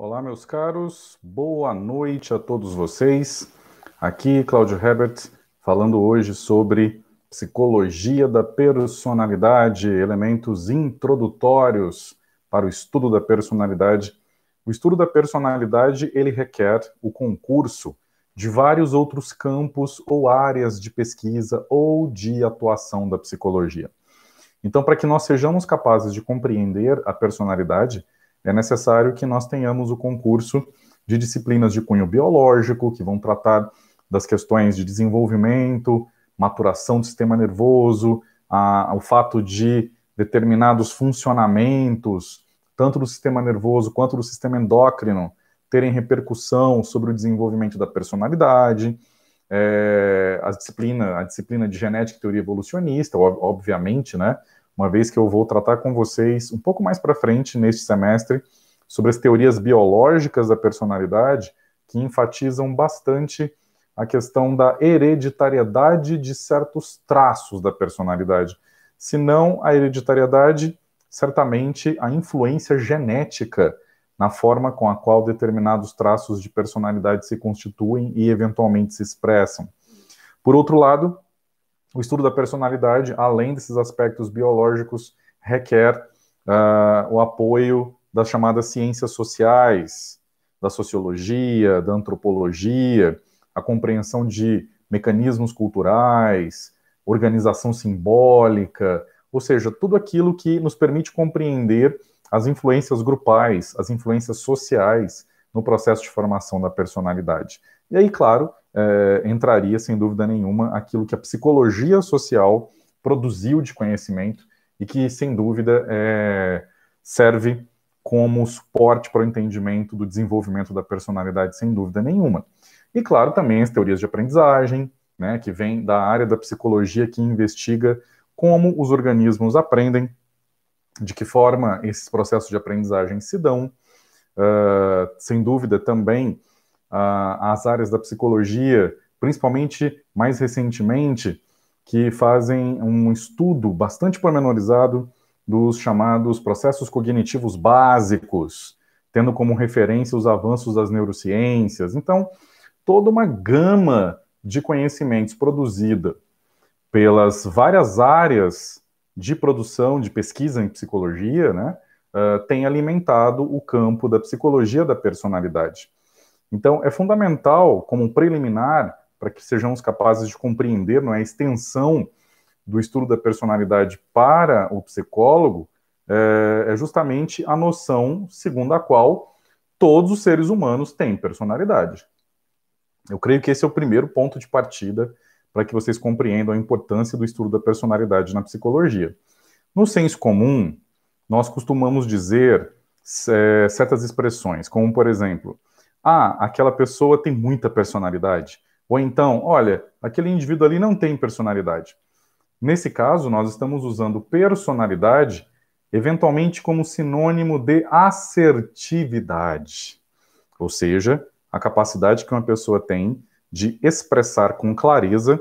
Olá, meus caros, boa noite a todos vocês. Aqui, Cláudio Herbert, falando hoje sobre psicologia da personalidade, elementos introdutórios para o estudo da personalidade. O estudo da personalidade, ele requer o concurso de vários outros campos ou áreas de pesquisa ou de atuação da psicologia. Então, para que nós sejamos capazes de compreender a personalidade, é necessário que nós tenhamos o concurso de disciplinas de cunho biológico, que vão tratar das questões de desenvolvimento, maturação do sistema nervoso, a, o fato de determinados funcionamentos, tanto do sistema nervoso quanto do sistema endócrino, terem repercussão sobre o desenvolvimento da personalidade, é, a disciplina, a disciplina de genética e teoria evolucionista, obviamente, né? uma vez que eu vou tratar com vocês um pouco mais para frente neste semestre sobre as teorias biológicas da personalidade que enfatizam bastante a questão da hereditariedade de certos traços da personalidade. Se não a hereditariedade, certamente a influência genética na forma com a qual determinados traços de personalidade se constituem e eventualmente se expressam. Por outro lado, o estudo da personalidade, além desses aspectos biológicos, requer uh, o apoio das chamadas ciências sociais, da sociologia, da antropologia, a compreensão de mecanismos culturais, organização simbólica, ou seja, tudo aquilo que nos permite compreender as influências grupais, as influências sociais no processo de formação da personalidade. E aí, claro, é, entraria, sem dúvida nenhuma, aquilo que a psicologia social produziu de conhecimento e que, sem dúvida, é, serve como suporte para o entendimento do desenvolvimento da personalidade, sem dúvida nenhuma. E, claro, também as teorias de aprendizagem, né, que vem da área da psicologia que investiga como os organismos aprendem, de que forma esses processos de aprendizagem se dão. Uh, sem dúvida, também as áreas da psicologia, principalmente mais recentemente, que fazem um estudo bastante pormenorizado dos chamados processos cognitivos básicos, tendo como referência os avanços das neurociências. Então, toda uma gama de conhecimentos produzida pelas várias áreas de produção, de pesquisa em psicologia, né, uh, tem alimentado o campo da psicologia da personalidade. Então, é fundamental, como um preliminar, para que sejamos capazes de compreender não é, a extensão do estudo da personalidade para o psicólogo, é, é justamente a noção segundo a qual todos os seres humanos têm personalidade. Eu creio que esse é o primeiro ponto de partida para que vocês compreendam a importância do estudo da personalidade na psicologia. No senso comum, nós costumamos dizer é, certas expressões, como, por exemplo, ah, aquela pessoa tem muita personalidade. Ou então, olha, aquele indivíduo ali não tem personalidade. Nesse caso, nós estamos usando personalidade eventualmente como sinônimo de assertividade, ou seja, a capacidade que uma pessoa tem de expressar com clareza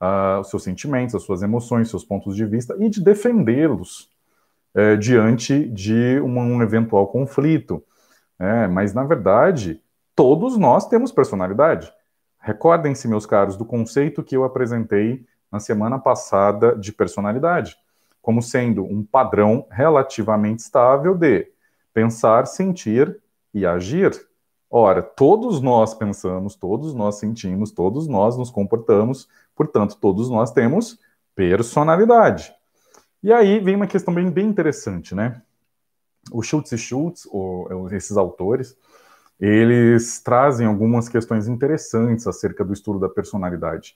uh, os seus sentimentos, as suas emoções, seus pontos de vista e de defendê-los uh, diante de um, um eventual conflito. É, mas, na verdade, todos nós temos personalidade. Recordem-se, meus caros, do conceito que eu apresentei na semana passada de personalidade, como sendo um padrão relativamente estável de pensar, sentir e agir. Ora, todos nós pensamos, todos nós sentimos, todos nós nos comportamos, portanto, todos nós temos personalidade. E aí vem uma questão bem, bem interessante, né? O Schultz e Schultz, ou, esses autores, eles trazem algumas questões interessantes acerca do estudo da personalidade.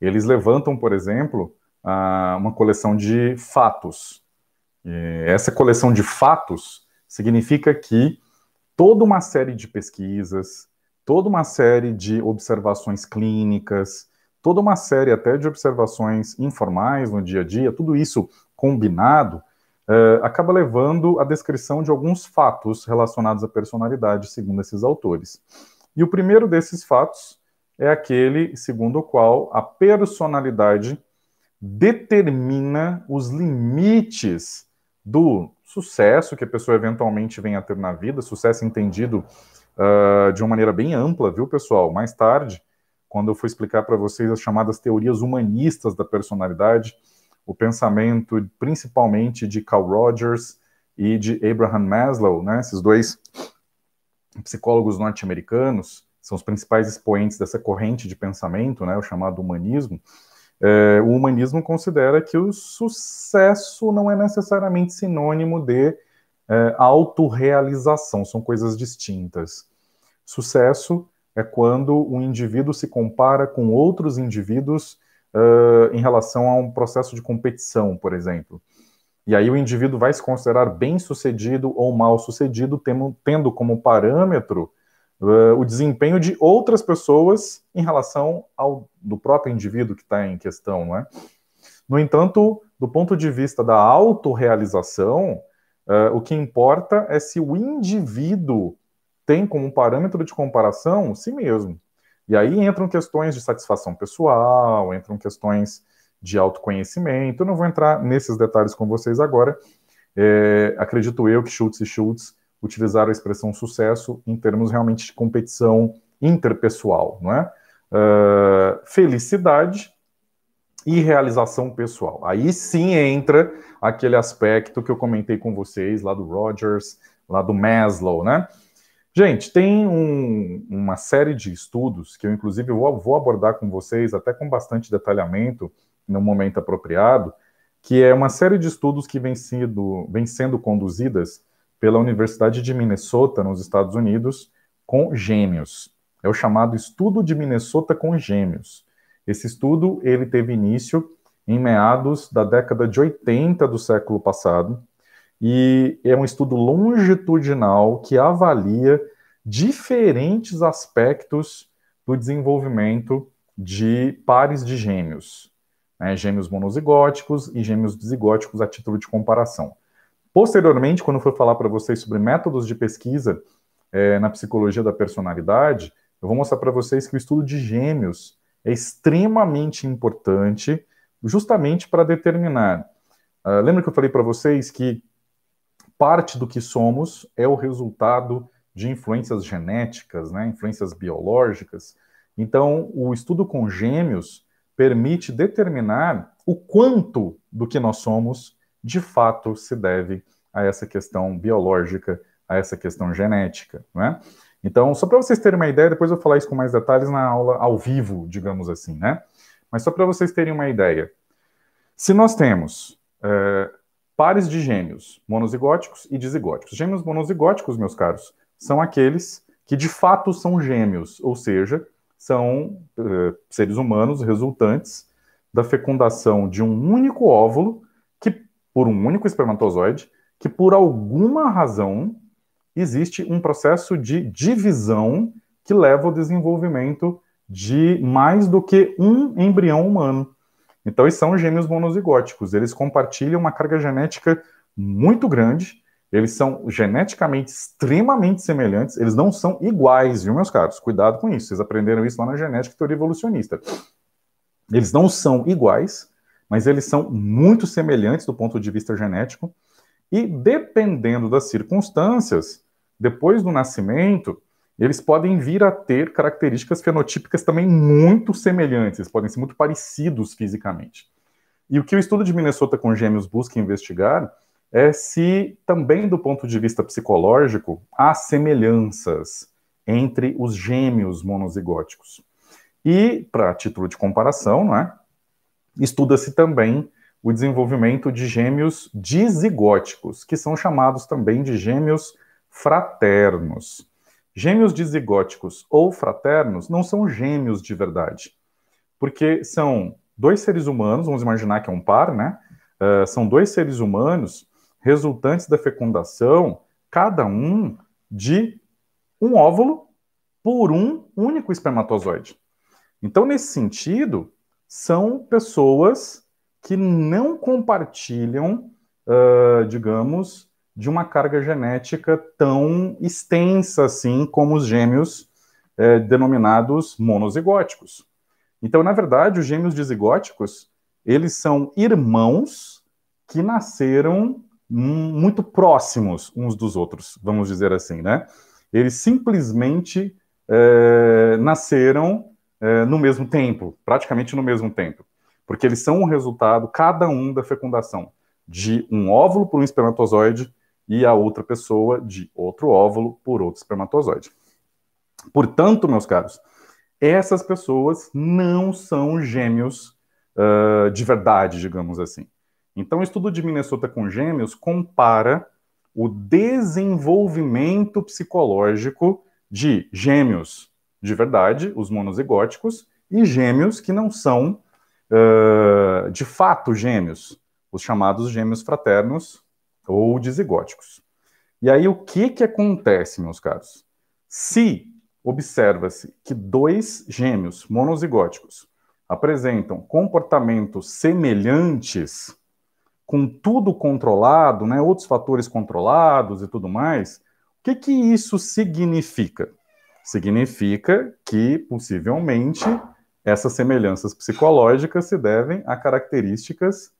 Eles levantam, por exemplo, uma coleção de fatos. E essa coleção de fatos significa que toda uma série de pesquisas, toda uma série de observações clínicas, toda uma série até de observações informais no dia a dia, tudo isso combinado uh, acaba levando à descrição de alguns fatos relacionados à personalidade, segundo esses autores. E o primeiro desses fatos é aquele segundo o qual a personalidade determina os limites do sucesso que a pessoa eventualmente vem a ter na vida, sucesso entendido uh, de uma maneira bem ampla, viu, pessoal? Mais tarde, quando eu for explicar para vocês as chamadas teorias humanistas da personalidade, o pensamento principalmente de Carl Rogers e de Abraham Maslow, né? Esses dois psicólogos norte-americanos são os principais expoentes dessa corrente de pensamento, né? O chamado humanismo. É, o humanismo considera que o sucesso não é necessariamente sinônimo de é, autorrealização, são coisas distintas. Sucesso é quando o indivíduo se compara com outros indivíduos uh, em relação a um processo de competição, por exemplo. E aí o indivíduo vai se considerar bem sucedido ou mal sucedido, tendo como parâmetro uh, o desempenho de outras pessoas em relação ao do próprio indivíduo que está em questão, né? No entanto, do ponto de vista da autorrealização, uh, o que importa é se o indivíduo tem como parâmetro de comparação si mesmo. E aí entram questões de satisfação pessoal, entram questões de autoconhecimento. Eu não vou entrar nesses detalhes com vocês agora. É, acredito eu que Schultz e Schultz utilizaram a expressão sucesso em termos realmente de competição interpessoal, não é? Uh, felicidade e realização pessoal. Aí sim entra aquele aspecto que eu comentei com vocês lá do Rogers, lá do Maslow, né? Gente, tem um, uma série de estudos que eu, inclusive, vou, vou, abordar com vocês, até com bastante detalhamento, no momento apropriado, que é uma série de estudos que vem, sido, vem sendo conduzidas pela Universidade de Minnesota, nos Estados Unidos, com gêmeos. É o chamado Estudo de Minnesota com Gêmeos. Esse estudo ele teve início em meados da década de 80 do século passado, e é um estudo longitudinal que avalia diferentes aspectos do desenvolvimento de pares de gêmeos, né, gêmeos monozigóticos e gêmeos dizigóticos a título de comparação. Posteriormente, quando eu for falar para vocês sobre métodos de pesquisa é, na psicologia da personalidade, eu vou mostrar para vocês que o estudo de gêmeos é extremamente importante justamente para determinar. Uh, lembra que eu falei para vocês que parte do que somos é o resultado de influências genéticas, né, influências biológicas. Então, o estudo com gêmeos permite determinar o quanto do que nós somos de fato se deve a essa questão biológica, a essa questão genética, né? Então, só para vocês terem uma ideia, depois eu vou falar isso com mais detalhes na aula ao vivo, digamos assim, né? Mas só para vocês terem uma ideia, se nós temos eh, pares de gêmeos monozigóticos e dizigóticos. Gêmeos monozigóticos, meus caros, são aqueles que de fato são gêmeos, ou seja, são uh, seres humanos resultantes da fecundação de um único óvulo que por um único espermatozoide que por alguma razão existe um processo de divisão que leva ao desenvolvimento de mais do que um embrião humano. Então, eles são gêmeos monozigóticos, eles compartilham uma carga genética muito grande, eles são geneticamente extremamente semelhantes, eles não são iguais, viu, meus caros? Cuidado com isso, vocês aprenderam isso lá na genética teoria evolucionista. Eles não são iguais, mas eles são muito semelhantes do ponto de vista genético, e dependendo das circunstâncias, depois do nascimento, eles podem vir a ter características fenotípicas também muito semelhantes, eles podem ser muito parecidos fisicamente. E o que o estudo de Minnesota com gêmeos busca investigar é se, também do ponto de vista psicológico, há semelhanças entre os gêmeos monozigóticos. E, para título de comparação, é, estuda-se também o desenvolvimento de gêmeos dizigóticos, que são chamados também de gêmeos fraternos. Gêmeos dizigóticos ou fraternos não são gêmeos de verdade, porque são dois seres humanos, vamos imaginar que é um par, né? Uh, são dois seres humanos resultantes da fecundação, cada um de um óvulo por um único espermatozoide. Então, nesse sentido, são pessoas que não compartilham, uh, digamos, de uma carga genética tão extensa assim como os gêmeos é, denominados monozigóticos. Então, na verdade, os gêmeos dizigóticos, eles são irmãos que nasceram muito próximos uns dos outros, vamos dizer assim, né? Eles simplesmente é, nasceram é, no mesmo tempo, praticamente no mesmo tempo, porque eles são o resultado, cada um, da fecundação de um óvulo por um espermatozoide e a outra pessoa de outro óvulo por outro espermatozoide. Portanto, meus caros, essas pessoas não são gêmeos uh, de verdade, digamos assim. Então, o estudo de Minnesota com gêmeos compara o desenvolvimento psicológico de gêmeos de verdade, os monozigóticos, e gêmeos que não são uh, de fato gêmeos, os chamados gêmeos fraternos, ou dizigóticos. E aí o que que acontece, meus caros? Se observa-se que dois gêmeos monozigóticos apresentam comportamentos semelhantes, com tudo controlado, né, outros fatores controlados e tudo mais, o que que isso significa? Significa que possivelmente essas semelhanças psicológicas se devem a características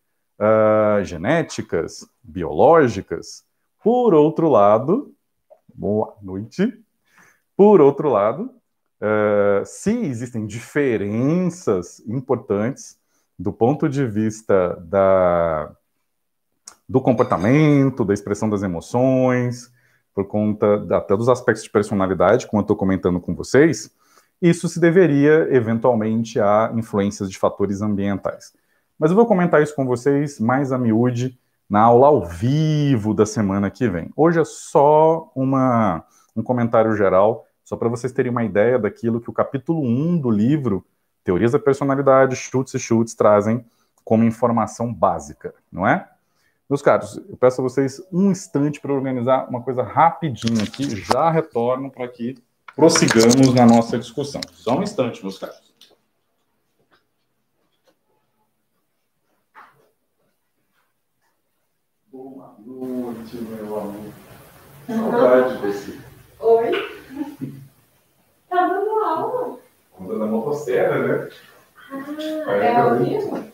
uh, genéticas, biológicas. Por outro lado, boa noite. Por outro lado, uh, se existem diferenças importantes do ponto de vista da, do comportamento, da expressão das emoções, por conta da, até dos aspectos de personalidade, como eu estou comentando com vocês, isso se deveria eventualmente a influências de fatores ambientais. Mas eu vou comentar isso com vocês mais a miúde na aula ao vivo da semana que vem. Hoje é só uma, um comentário geral, só para vocês terem uma ideia daquilo que o capítulo 1 do livro Teorias da Personalidade, Schultz e Schultz trazem como informação básica, não é? Meus caros, eu peço a vocês um instante para organizar uma coisa rapidinho aqui, já retorno para que prossigamos na nossa discussão. Só um instante, meus caros. Muito, meu amor. Saudade de você. Oi? Tá dando aula? Tá dando a motosserra, né? Ah, é, é ao vivo?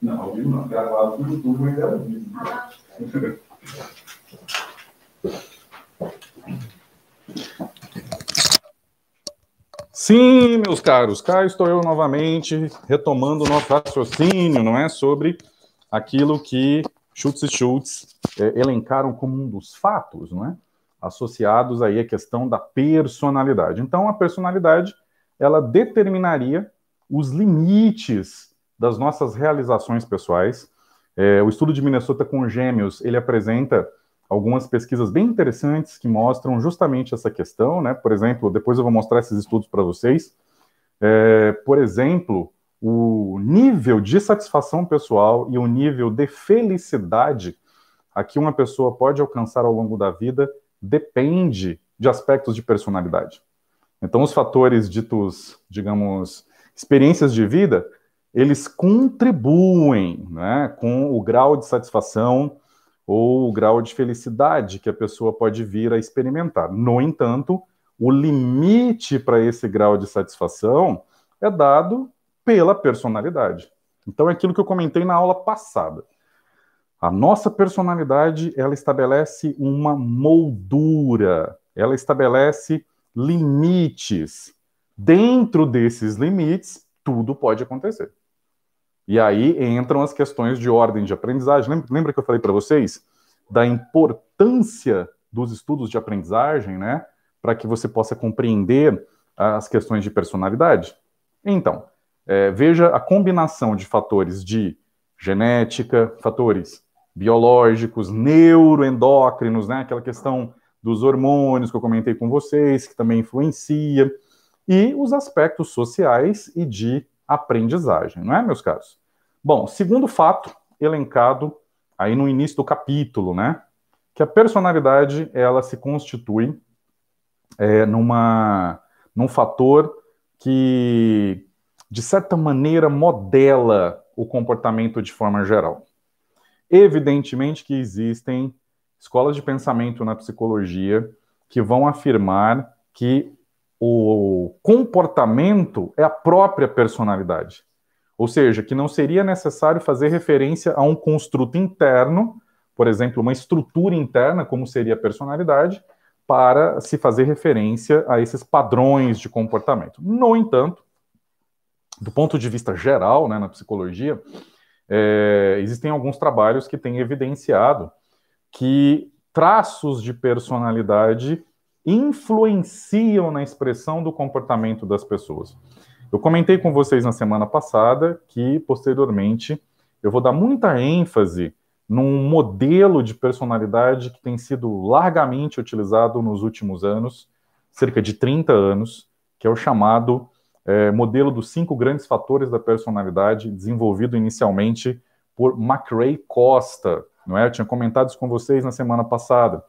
Não, ao vivo não. Gravado no YouTube, mas é ao vivo. Ah. Sim, meus caros, cá estou eu novamente retomando o nosso raciocínio, não é? Sobre aquilo que Schultz e Schultz é, elencaram como um dos fatos, não é? associados aí à questão da personalidade. Então, a personalidade ela determinaria os limites das nossas realizações pessoais. É, o estudo de Minnesota com gêmeos ele apresenta algumas pesquisas bem interessantes que mostram justamente essa questão, né? Por exemplo, depois eu vou mostrar esses estudos para vocês. É, por exemplo, o nível de satisfação pessoal e o nível de felicidade a que uma pessoa pode alcançar ao longo da vida depende de aspectos de personalidade. Então, os fatores ditos, digamos, experiências de vida, eles contribuem né, com o grau de satisfação ou o grau de felicidade que a pessoa pode vir a experimentar. No entanto, o limite para esse grau de satisfação é dado pela personalidade. Então é aquilo que eu comentei na aula passada. A nossa personalidade, ela estabelece uma moldura, ela estabelece limites. Dentro desses limites, tudo pode acontecer. E aí entram as questões de ordem de aprendizagem. Lembra que eu falei para vocês da importância dos estudos de aprendizagem, né? Para que você possa compreender as questões de personalidade? Então, é, veja a combinação de fatores de genética, fatores biológicos, neuroendócrinos, né? Aquela questão dos hormônios que eu comentei com vocês, que também influencia, e os aspectos sociais e de aprendizagem, não é, meus caros? Bom, segundo fato elencado aí no início do capítulo, né? Que a personalidade ela se constitui é, numa num fator que de certa maneira, modela o comportamento de forma geral. Evidentemente que existem escolas de pensamento na psicologia que vão afirmar que o comportamento é a própria personalidade. Ou seja, que não seria necessário fazer referência a um construto interno, por exemplo, uma estrutura interna, como seria a personalidade, para se fazer referência a esses padrões de comportamento. No entanto, do ponto de vista geral, né, na psicologia, é, existem alguns trabalhos que têm evidenciado que traços de personalidade influenciam na expressão do comportamento das pessoas. Eu comentei com vocês na semana passada que, posteriormente, eu vou dar muita ênfase num modelo de personalidade que tem sido largamente utilizado nos últimos anos, cerca de 30 anos, que é o chamado é, modelo dos cinco grandes fatores da personalidade, desenvolvido inicialmente por McRae Costa. Não é? Eu tinha comentado isso com vocês na semana passada.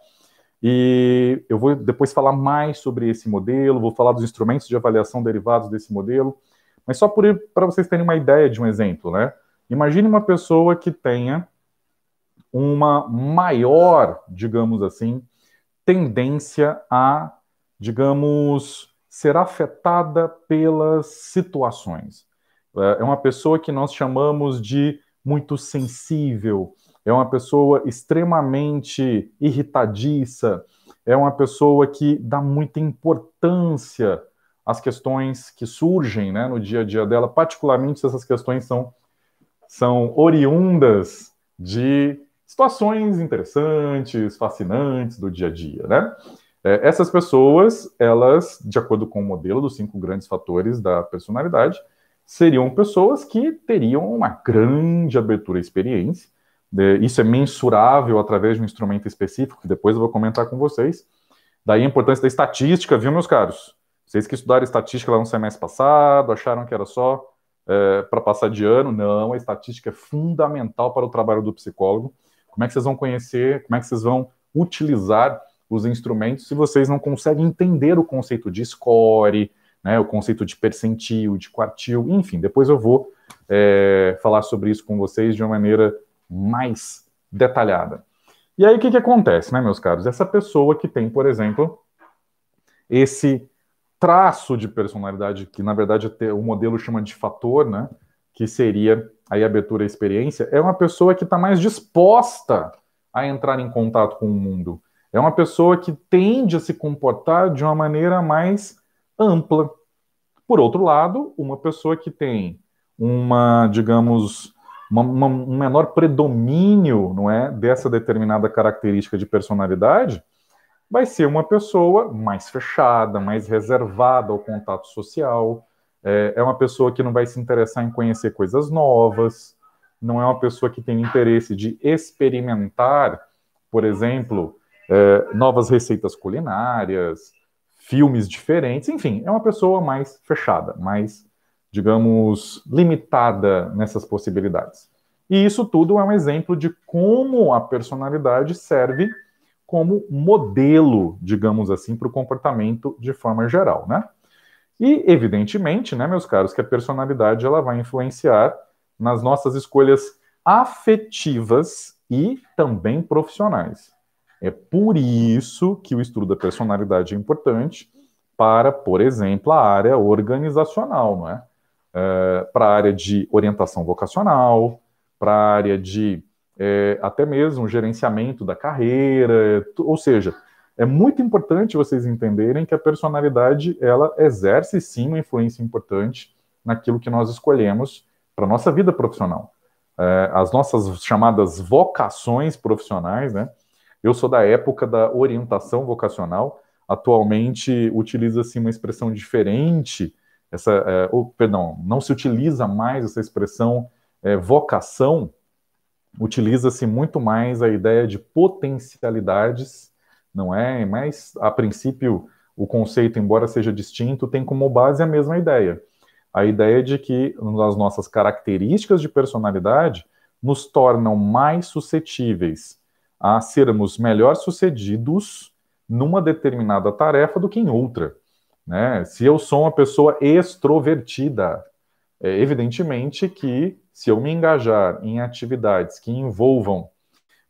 E eu vou depois falar mais sobre esse modelo, vou falar dos instrumentos de avaliação derivados desse modelo, mas só para vocês terem uma ideia de um exemplo, né? Imagine uma pessoa que tenha uma maior, digamos assim, tendência a, digamos, ser afetada pelas situações. É, é uma pessoa que nós chamamos de muito sensível, é uma pessoa extremamente irritadiça, é uma pessoa que dá muita importância às questões que surgem né, no dia a dia dela, particularmente se essas questões são, são oriundas de situações interessantes, fascinantes do dia a dia, né? É, essas pessoas, elas, de acordo com o modelo dos cinco grandes fatores da personalidade, seriam pessoas que teriam uma grande abertura à experiência. É, isso é mensurável através de um instrumento específico, que depois eu vou comentar com vocês. Daí a importância da estatística, viu, meus caros? Vocês que estudaram estatística lá no semestre passado, acharam que era só é, para passar de ano. Não, a estatística é fundamental para o trabalho do psicólogo. Como é que vocês vão conhecer, como é que vocês vão utilizar os instrumentos se vocês não conseguem entender o conceito de score, né, o conceito de percentil, de quartil, enfim, depois eu vou é, falar sobre isso com vocês de uma maneira mais detalhada. E aí o que, que acontece, né, meus caros? Essa pessoa que tem, por exemplo, esse traço de personalidade, que na verdade o modelo chama de fator, né? Que seria aí abertura à experiência, é uma pessoa que está mais disposta a entrar em contato com o mundo. É uma pessoa que tende a se comportar de uma maneira mais ampla. Por outro lado, uma pessoa que tem uma, digamos, uma, uma, um menor predomínio, não é, dessa determinada característica de personalidade, vai ser uma pessoa mais fechada, mais reservada ao contato social. É, é uma pessoa que não vai se interessar em conhecer coisas novas. Não é uma pessoa que tem interesse de experimentar, por exemplo, eh, novas receitas culinárias, filmes diferentes, enfim, é uma pessoa mais fechada, mais, digamos, limitada nessas possibilidades. E isso tudo é um exemplo de como a personalidade serve como modelo, digamos assim, para o comportamento de forma geral, né? E evidentemente, né, meus caros, que a personalidade ela vai influenciar nas nossas escolhas afetivas e também profissionais. É por isso que o estudo da personalidade é importante para, por exemplo, a área organizacional, não é? é para a área de orientação vocacional, para a área de é, até mesmo gerenciamento da carreira, ou seja, é muito importante vocês entenderem que a personalidade ela exerce sim uma influência importante naquilo que nós escolhemos para nossa vida profissional. É, as nossas chamadas vocações profissionais, né? Eu sou da época da orientação vocacional. Atualmente utiliza-se uma expressão diferente, essa, é, ou, perdão, não se utiliza mais essa expressão é, vocação, utiliza-se muito mais a ideia de potencialidades, não é? Mas, a princípio, o conceito, embora seja distinto, tem como base a mesma ideia. A ideia de que as nossas características de personalidade nos tornam mais suscetíveis a sermos melhor sucedidos numa determinada tarefa do que em outra. Né? Se eu sou uma pessoa extrovertida, é evidentemente que se eu me engajar em atividades que envolvam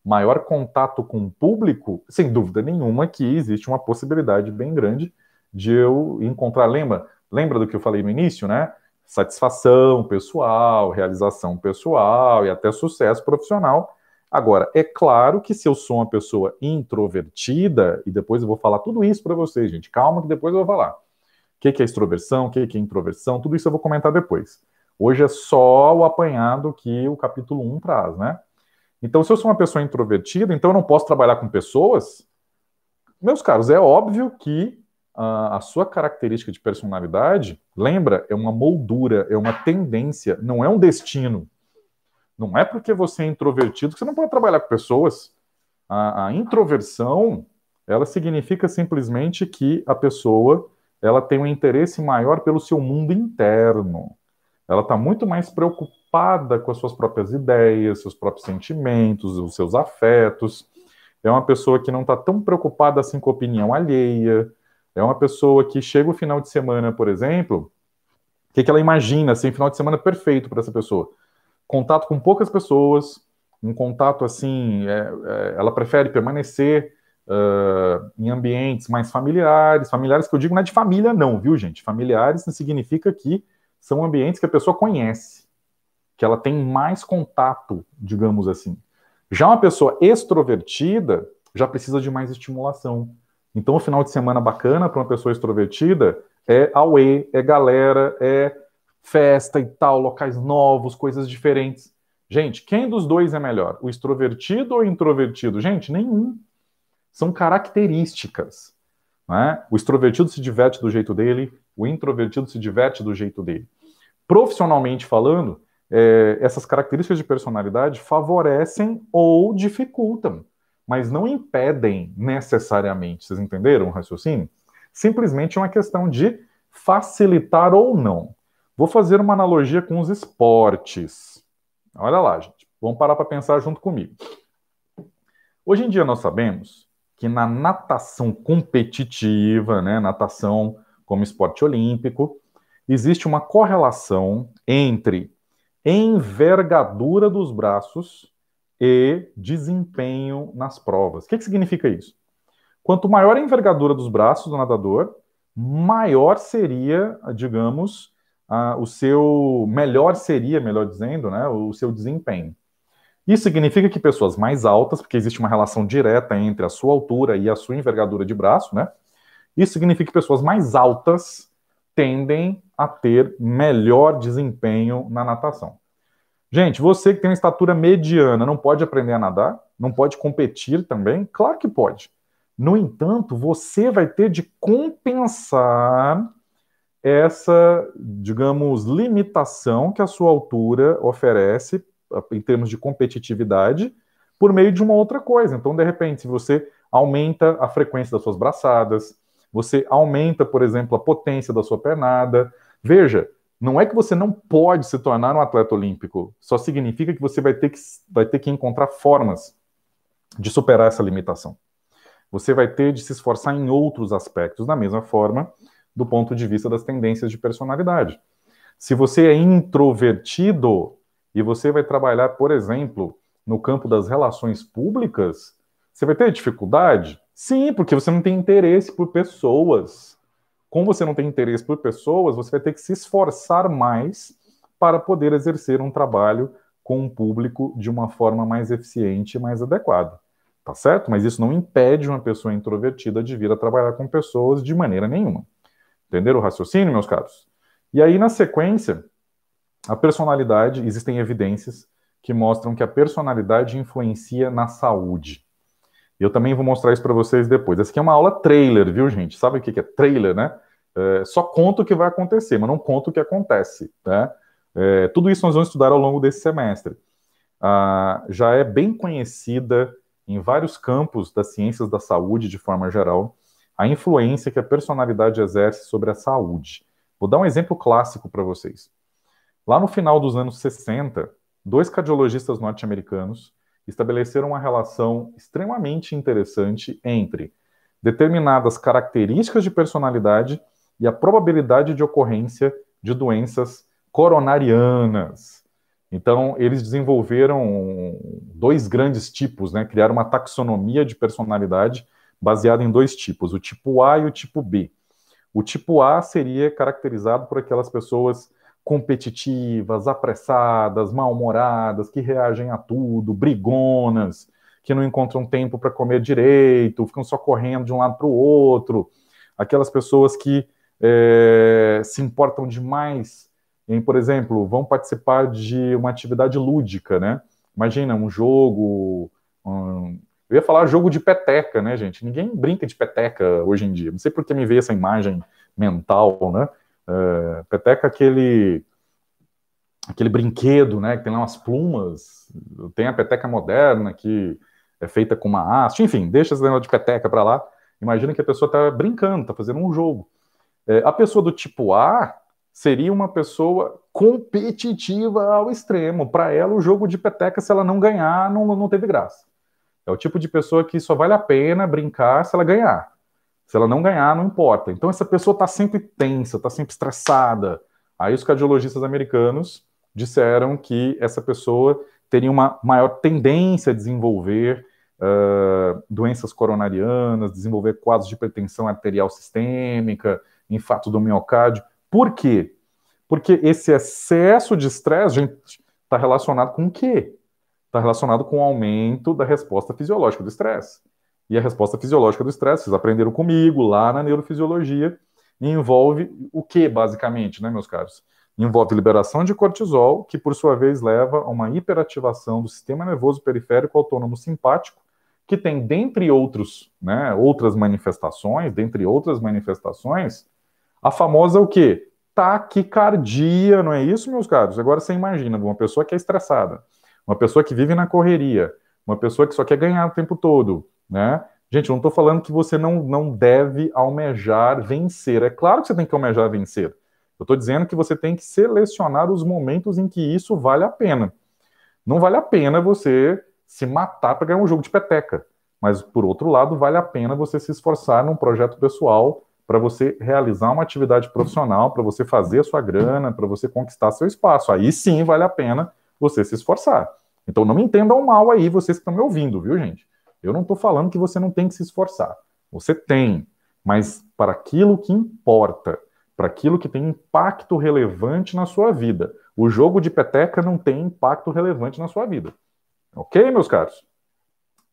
maior contato com o público, sem dúvida nenhuma que existe uma possibilidade bem grande de eu encontrar. Lembra, lembra do que eu falei no início, né? Satisfação pessoal, realização pessoal e até sucesso profissional Agora, é claro que se eu sou uma pessoa introvertida, e depois eu vou falar tudo isso para vocês, gente, calma que depois eu vou falar. O que, é extroversão, o que, que é introversão, tudo isso eu vou comentar depois. Hoje é só o apanhado que o capítulo 1 traz, né? Então, se eu sou uma pessoa introvertida, então eu não posso trabalhar com pessoas? Meus caros, é óbvio que uh, a sua característica de personalidade, lembra, é uma moldura, é uma tendência, não é um destino. Não é porque você é introvertido que você não pode trabalhar com pessoas. A, a introversão, ela significa simplesmente que a pessoa ela tem um interesse maior pelo seu mundo interno. Ela está muito mais preocupada com as suas próprias ideias, seus próprios sentimentos, os seus afetos. É uma pessoa que não está tão preocupada assim com a opinião alheia. É uma pessoa que chega o final de semana, por exemplo, o que, que ela imagina assim, final de semana perfeito para essa pessoa? contato com poucas pessoas, um contato assim, é, é, ela prefere permanecer uh, em ambientes mais familiares, familiares que eu digo não é de família não, viu gente? Familiares significa que são ambientes que a pessoa conhece, que ela tem mais contato, digamos assim. Já uma pessoa extrovertida já precisa de mais estimulação. Então, o final de semana bacana para uma pessoa extrovertida é away, é galera, é festa e tal, locais novos, coisas diferentes. Gente, quem dos dois é melhor? O extrovertido ou o introvertido? Gente, nenhum. São características. Né? O extrovertido se diverte do jeito dele, o introvertido se diverte do jeito dele. Profissionalmente falando, é, essas características de personalidade favorecem ou dificultam, mas não impedem necessariamente. Vocês entenderam o raciocínio? Simplesmente é uma questão de facilitar ou não. Vou fazer uma analogia com os esportes. Olha lá, gente. Vamos parar para pensar junto comigo. Hoje em dia nós sabemos que na natação competitiva, né, natação como esporte olímpico, existe uma correlação entre envergadura dos braços e desempenho nas provas. O que, que significa isso? Quanto maior a envergadura dos braços do nadador, maior seria, digamos, ah, o seu melhor seria, melhor dizendo, né, o seu desempenho. Isso significa que pessoas mais altas, porque existe uma relação direta entre a sua altura e a sua envergadura de braço, né? Isso significa que pessoas mais altas tendem a ter melhor desempenho na natação. Gente, você que tem uma estatura mediana não pode aprender a nadar? Não pode competir também? Claro que pode. No entanto, você vai ter de compensar essa, digamos, limitação que a sua altura oferece ah, em termos de competitividade por meio de uma outra coisa. Então, de repente, se você aumenta a frequência das suas braçadas, você aumenta, por exemplo, a potência da sua pernada. Veja, não é que você não pode se tornar um atleta olímpico, só significa que você vai ter que, vai ter que encontrar formas de superar essa limitação. Você vai ter de se esforçar em outros aspectos, da mesma forma do ponto de vista das tendências de personalidade. Se você é introvertido e você vai trabalhar, por exemplo, no campo das relações públicas, você vai ter dificuldade? Sim, porque você não tem interesse por pessoas. Como você não tem interesse por pessoas, você vai ter que se esforçar mais para poder exercer um trabalho com o público de uma forma mais eficiente e mais adequada. Tá certo? Mas isso não impede uma pessoa introvertida de vir a trabalhar com pessoas de maneira nenhuma. Entenderam o raciocínio, meus caros? E aí, na sequência, a personalidade, existem evidências que mostram que a personalidade influencia na saúde. Eu também vou mostrar isso para vocês depois. Essa aqui é uma aula trailer, viu, gente? Sabe o que é trailer, né? É, só conta o que vai acontecer, mas não conta o que acontece, né? É, tudo isso nós vamos estudar ao longo desse semestre. Ah, já é bem conhecida em vários campos das ciências da saúde, de forma geral, a influência que a personalidade exerce sobre a saúde. Vou dar um exemplo clássico para vocês. Lá no final dos anos 60, dois cardiologistas norte-americanos estabeleceram uma relação extremamente interessante entre determinadas características de personalidade e a probabilidade de ocorrência de doenças coronarianas. Então, eles desenvolveram dois grandes tipos, né? criaram uma taxonomia de personalidade baseado em dois tipos, o tipo A e o tipo B. O tipo A seria caracterizado por aquelas pessoas competitivas, apressadas, mal-humoradas, que reagem a tudo, brigonas, que não encontram tempo para comer direito, ficam só correndo de um lado para o outro, aquelas pessoas que é, se importam demais em, por exemplo, vão participar de uma atividade lúdica, né? Imagina um jogo, eu ia falar jogo de peteca, né, gente? Ninguém brinca de peteca hoje em dia. Não sei por que me veio essa imagem mental, né? É, peteca é aquele, aquele brinquedo, né? Que tem lá umas plumas. Tem a peteca moderna que é feita com uma haste. Enfim, deixa esse negócio de peteca para lá. Imagina que a pessoa está brincando, está fazendo um jogo. É, a pessoa do tipo A seria uma pessoa competitiva ao extremo. Para ela, o jogo de peteca, se ela não ganhar, não, não teve graça. É o tipo de pessoa que só vale a pena brincar se ela ganhar. Se ela não ganhar, não importa. Então essa pessoa está sempre tensa, está sempre estressada. Aí os cardiologistas americanos disseram que essa pessoa teria uma maior tendência a desenvolver uh, doenças coronarianas, desenvolver quadros de hipertensão arterial sistêmica, infarto do miocárdio. Por quê? Porque esse excesso de estresse, gente, está relacionado com o quê? está relacionado com o aumento da resposta fisiológica do estresse. E a resposta fisiológica do estresse, vocês aprenderam comigo lá na neurofisiologia, envolve o que, basicamente, né, meus caros? Envolve liberação de cortisol, que por sua vez leva a uma hiperativação do sistema nervoso periférico autônomo simpático, que tem, dentre outros, né, outras manifestações, dentre outras manifestações, a famosa o quê? Taquicardia, não é isso, meus caros? Agora você imagina uma pessoa que é estressada uma pessoa que vive na correria, uma pessoa que só quer ganhar o tempo todo, né? Gente, eu não estou falando que você não, não deve almejar vencer. É claro que você tem que almejar vencer. Eu estou dizendo que você tem que selecionar os momentos em que isso vale a pena. Não vale a pena você se matar para ganhar um jogo de peteca. Mas, por outro lado, vale a pena você se esforçar num projeto pessoal para você realizar uma atividade profissional, para você fazer a sua grana, para você conquistar seu espaço. Aí sim vale a pena você se esforçar. Então não me entendam mal aí, vocês que estão me ouvindo, viu, gente? Eu não estou falando que você não tem que se esforçar. Você tem, mas para aquilo que importa, para aquilo que tem impacto relevante na sua vida. O jogo de peteca não tem impacto relevante na sua vida. Ok, meus caros?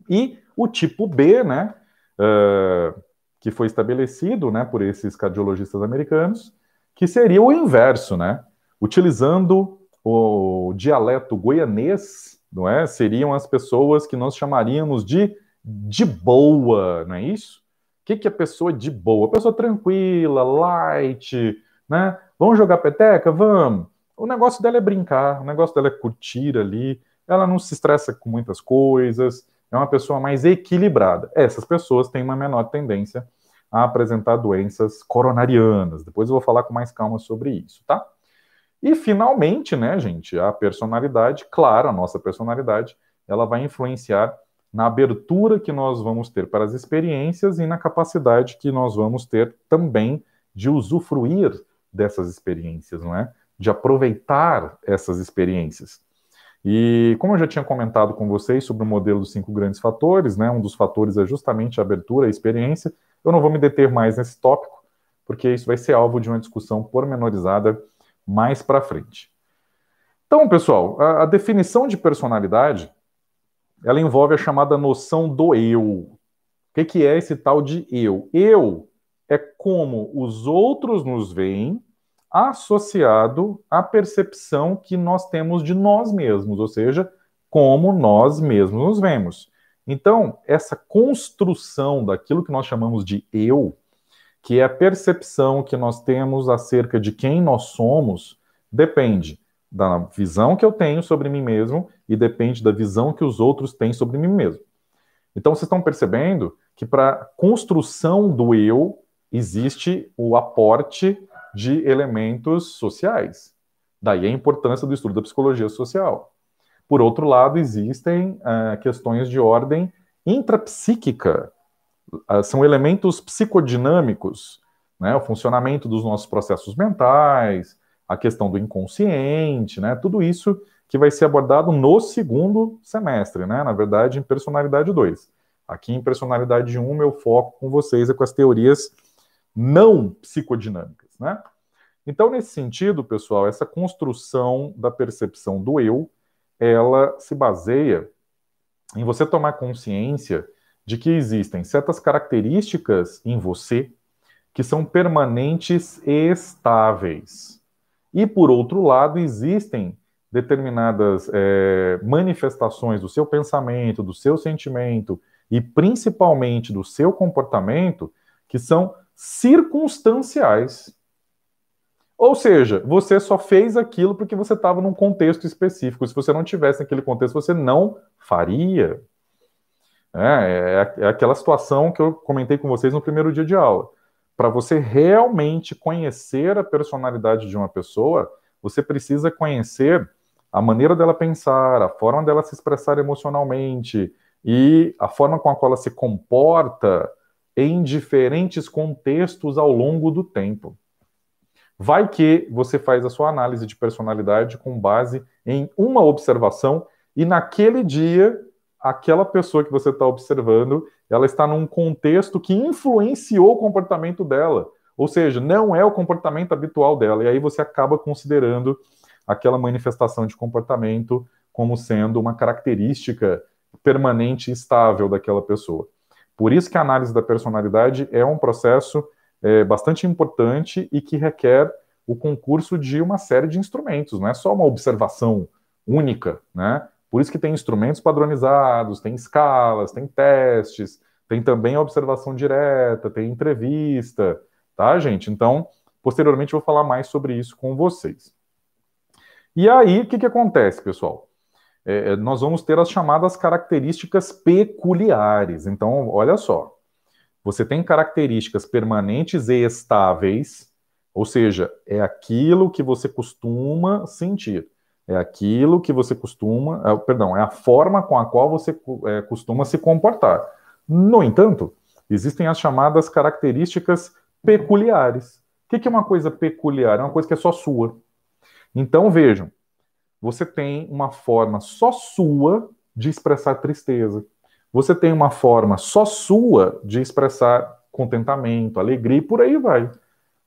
E o tipo B, né, uh, que foi estabelecido né, por esses cardiologistas americanos, que seria o inverso, né? Utilizando o dialeto goianês, não é? Seriam as pessoas que nós chamaríamos de de boa, não é isso? O que, que é pessoa de boa? Pessoa tranquila, light, né? Vamos jogar peteca? Vamos. O negócio dela é brincar, o negócio dela é curtir ali, ela não se estressa com muitas coisas, é uma pessoa mais equilibrada. Essas pessoas têm uma menor tendência a apresentar doenças coronarianas. Depois eu vou falar com mais calma sobre isso, tá? E finalmente, né, gente, a personalidade, claro, a nossa personalidade, ela vai influenciar na abertura que nós vamos ter para as experiências e na capacidade que nós vamos ter também de usufruir dessas experiências, não é? De aproveitar essas experiências. E como eu já tinha comentado com vocês sobre o modelo dos cinco grandes fatores, né? Um dos fatores é justamente a abertura, a experiência. Eu não vou me deter mais nesse tópico, porque isso vai ser alvo de uma discussão pormenorizada mais para frente. Então, pessoal, a, a definição de personalidade ela envolve a chamada noção do eu. O que, que é esse tal de eu? Eu é como os outros nos veem associado à percepção que nós temos de nós mesmos, ou seja, como nós mesmos nos vemos. Então, essa construção daquilo que nós chamamos de eu, que é a percepção que nós temos acerca de quem nós somos depende da visão que eu tenho sobre mim mesmo e depende da visão que os outros têm sobre mim mesmo. Então vocês estão percebendo que para construção do eu existe o aporte de elementos sociais. Daí a importância do estudo da psicologia social. Por outro lado, existem uh, questões de ordem intrapsíquica ah, são elementos psicodinâmicos, né? O funcionamento dos nossos processos mentais, a questão do inconsciente, né? Tudo isso que vai ser abordado no segundo semestre, né? Na verdade, em personalidade 2. Aqui em personalidade 1, um, meu foco com vocês é com as teorias não psicodinâmicas, né? Então, nesse sentido, pessoal, essa construção da percepção do eu, ela se baseia em você tomar consciência de que existem certas características em você que são permanentes e estáveis. E, por outro lado, existem determinadas é, manifestações do seu pensamento, do seu sentimento e principalmente do seu comportamento que são circunstanciais. Ou seja, você só fez aquilo porque você estava num contexto específico. Se você não tivesse naquele contexto, você não faria. É, é, é, aquela situação que eu comentei com vocês no primeiro dia de aula. Para você realmente conhecer a personalidade de uma pessoa, você precisa conhecer a maneira dela pensar, a forma dela se expressar emocionalmente e a forma com a qual ela se comporta em diferentes contextos ao longo do tempo. Vai que você faz a sua análise de personalidade com base em uma observação e naquele dia aquela pessoa que você está observando, ela está num contexto que influenciou o comportamento dela. Ou seja, não é o comportamento habitual dela. E aí você acaba considerando aquela manifestação de comportamento como sendo uma característica permanente e estável daquela pessoa. Por isso que a análise da personalidade é um processo é, bastante importante e que requer o concurso de uma série de instrumentos, não é só uma observação única, né? Por isso que tem instrumentos padronizados, tem escalas, tem testes, tem também observação direta, tem entrevista, tá, gente? Então, posteriormente eu vou falar mais sobre isso com vocês. E aí, o que, que acontece, pessoal? É, é nós vamos ter as chamadas características peculiares. Então, olha só. Você tem características permanentes e estáveis, ou seja, é aquilo que você costuma sentir. É aquilo que você costuma, é, perdão, é a forma com a qual você é, costuma se comportar. No entanto, existem as chamadas características peculiares. O que é uma coisa peculiar? É uma coisa que é só sua. Então vejam, você tem uma forma só sua de expressar tristeza. Você tem uma forma só sua de expressar contentamento, alegria e por aí vai.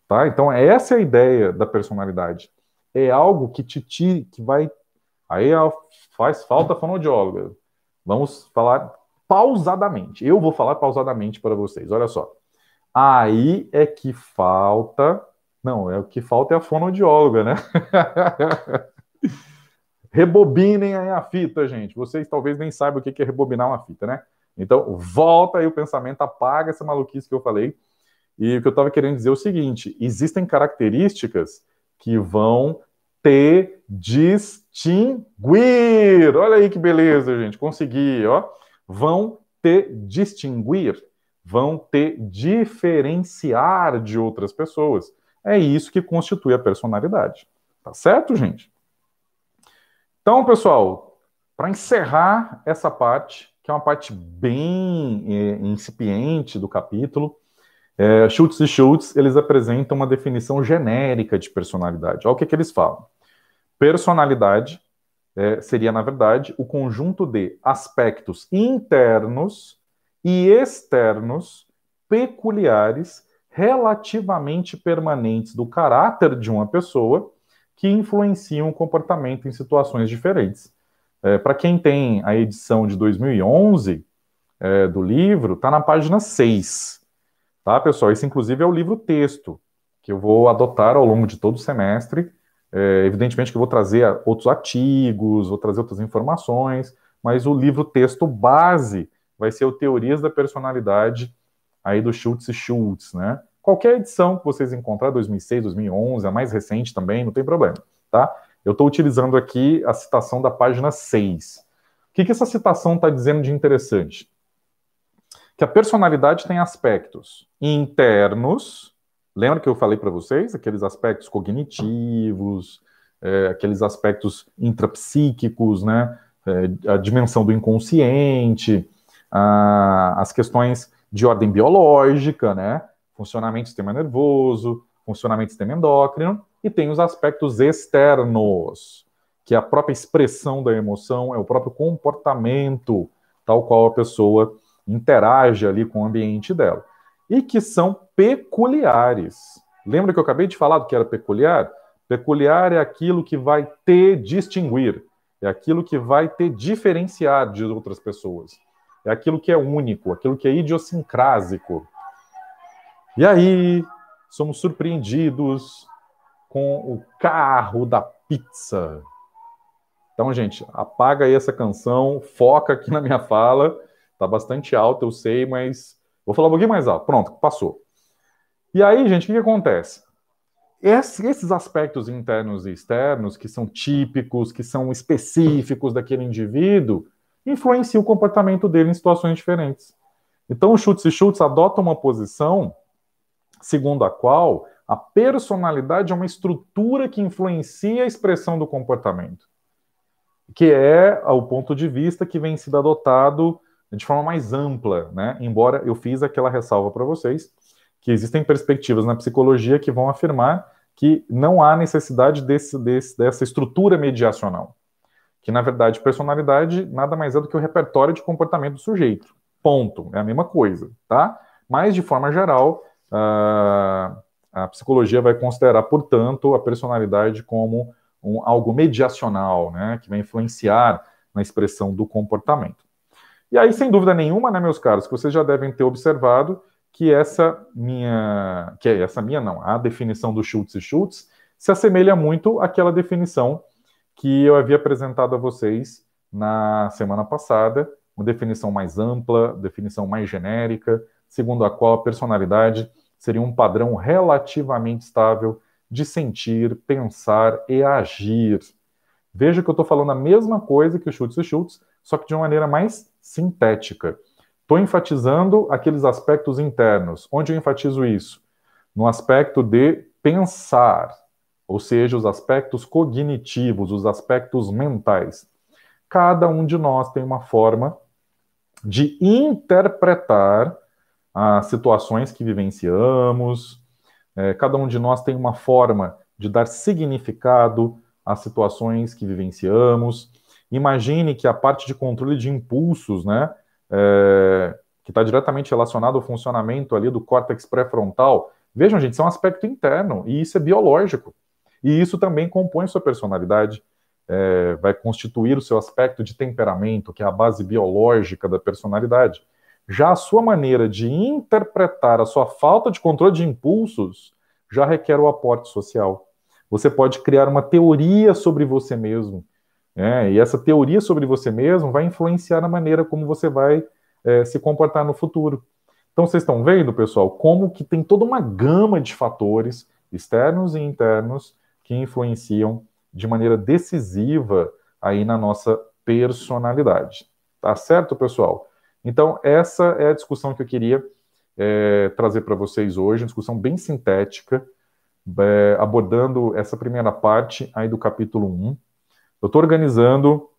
Tá? Então, essa é a ideia da personalidade é algo que te, te que vai. Aí é faz falta fonoaudióloga. Vamos falar pausadamente. Eu vou falar pausadamente para vocês. Olha só. Aí é que falta. Não, é o que falta é a fonoaudióloga, né? Rebobinem aí a fita, gente. Vocês talvez nem saibam o que é rebobinar uma fita, né? Então, volta aí o pensamento, apaga essa maluquice que eu falei. E o que eu estava querendo dizer é o seguinte: existem características que vão te distinguir. Olha aí que beleza, gente. Consegui, ó. Vão te distinguir, vão te diferenciar de outras pessoas. É isso que constitui a personalidade. Tá certo, gente? Então, pessoal, para encerrar essa parte, que é uma parte bem é, incipiente do capítulo, é, Schultz e Schultz, eles apresentam uma definição genérica de personalidade. Olha o que, que eles falam. Personalidade é, seria, na verdade, o conjunto de aspectos internos e externos peculiares relativamente permanentes do caráter de uma pessoa que influenciam o comportamento em situações diferentes. É, Para quem tem a edição de 2011 é, do livro, está na página 6 Tá, pessoal? Esse, inclusive, é o livro texto, que eu vou adotar ao longo de todo o semestre. É, evidentemente que eu vou trazer ah, outros artigos, vou trazer outras informações, mas o livro texto base vai ser o Teorias da Personalidade, aí do Schultz e Schultz, né? Qualquer edição que vocês encontrar, 2006, 2011, a mais recente também, não tem problema, tá? Eu estou utilizando aqui a citação da página 6. O que, que essa citação está dizendo de interessante? que a personalidade tem aspectos internos. Lembra que eu falei para vocês? Aqueles aspectos cognitivos, é, aqueles aspectos intrapsíquicos, né? É, a dimensão do inconsciente, a, as questões de ordem biológica, né? Funcionamento do sistema nervoso, funcionamento do sistema endócrino, e tem os aspectos externos, que é a própria expressão da emoção, é o próprio comportamento, tal qual a pessoa interage ali com o ambiente dela, e que são peculiares. Lembra que eu acabei de falar do que era peculiar? Peculiar é aquilo que vai te distinguir, é aquilo que vai te diferenciar de outras pessoas, é aquilo que é único, aquilo que é idiosincrásico. E aí, somos surpreendidos com o carro da pizza. Então, gente, apaga aí essa canção, foca aqui na minha fala Tá bastante alta, eu sei, mas vou falar um pouquinho mais alto. Pronto, passou. E aí, gente, o que, que acontece? Esse, esses aspectos internos e externos, que são típicos, que são específicos daquele indivíduo, influenciam o comportamento dele em situações diferentes. Então, o Schultz e Schultz adotam uma posição segundo a qual a personalidade é uma estrutura que influencia a expressão do comportamento, que é o ponto de vista que vem sido adotado de forma mais ampla, né? Embora eu fiz aquela ressalva para vocês que existem perspectivas na psicologia que vão afirmar que não há necessidade desse, desse, dessa estrutura mediacional, que na verdade personalidade nada mais é do que o repertório de comportamento do sujeito. Ponto. É a mesma coisa, tá? Mas de forma geral, a, a psicologia vai considerar, portanto, a personalidade como um, algo mediacional, né, que vai influenciar na expressão do comportamento. E aí, sem dúvida nenhuma, né, meus caros, que vocês já devem ter observado que essa minha, que é essa minha não, a definição do Schultz e Schultz se assemelha muito àquela definição que eu havia apresentado a vocês na semana passada, uma definição mais ampla, definição mais genérica, segundo a qual a personalidade seria um padrão relativamente estável de sentir, pensar e agir. Veja que eu estou falando a mesma coisa que o Schultz e Schultz, só que de uma maneira mais sintética. Estou enfatizando aqueles aspectos internos. Onde eu enfatizo isso? No aspecto de pensar, ou seja, os aspectos cognitivos, os aspectos mentais. Cada um de nós tem uma forma de interpretar as ah, situações que vivenciamos, é, cada um de nós tem uma forma de dar significado às situações que vivenciamos. Imagine que a parte de controle de impulsos, né, é, que está diretamente relacionado ao funcionamento ali do córtex pré-frontal, vejam, gente, isso é um aspecto interno e isso é biológico. E isso também compõe sua personalidade, é, vai constituir o seu aspecto de temperamento, que é a base biológica da personalidade. Já a sua maneira de interpretar a sua falta de controle de impulsos já requer o aporte social. Você pode criar uma teoria sobre você mesmo é, e essa teoria sobre você mesmo vai influenciar na maneira como você vai é, se comportar no futuro. Então vocês estão vendo, pessoal, como que tem toda uma gama de fatores externos e internos que influenciam de maneira decisiva aí na nossa personalidade. Tá certo, pessoal? Então essa é a discussão que eu queria é, trazer para vocês hoje, uma discussão bem sintética, é, abordando essa primeira parte aí do capítulo 1 eu estou organizando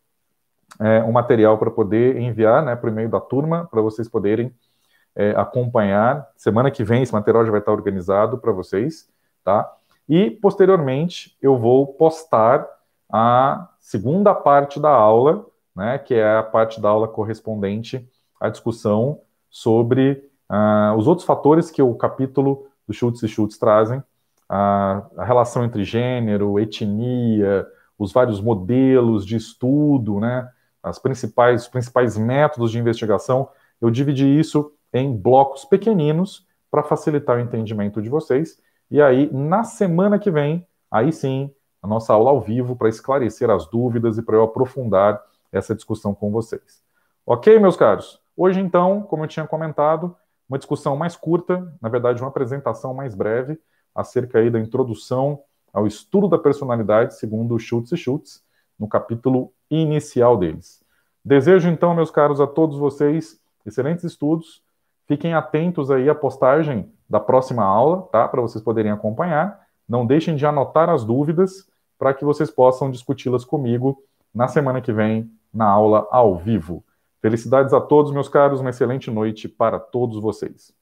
é, um material para poder enviar né, por e-mail da turma, para vocês poderem é, acompanhar. Semana que vem esse material já vai estar organizado para vocês, tá? E, posteriormente, eu vou postar a segunda parte da aula, né, que é a parte da aula correspondente à discussão sobre uh, os outros fatores que o capítulo do Schultz e Schultz trazem, a relação entre gênero, etnia, os vários modelos de estudo, né, as principais, os principais métodos de investigação. Eu dividi isso em blocos pequeninos para facilitar o entendimento de vocês. E aí, na semana que vem, aí sim, a nossa aula ao vivo para esclarecer as dúvidas e para eu aprofundar essa discussão com vocês. Ok, meus caros? Hoje, então, como eu tinha comentado, uma discussão mais curta, na verdade, uma apresentação mais breve acerca aí da introdução ao estudo da personalidade, segundo Schultz e Schultz, no capítulo inicial deles. Desejo, então, meus caros, a todos vocês excelentes estudos. Fiquem atentos aí à postagem da próxima aula, tá? Para vocês poderem acompanhar. Não deixem de anotar as dúvidas para que vocês possam discuti-las comigo na semana que vem, na aula ao vivo. Felicidades a todos, meus caros. Uma excelente noite para todos vocês.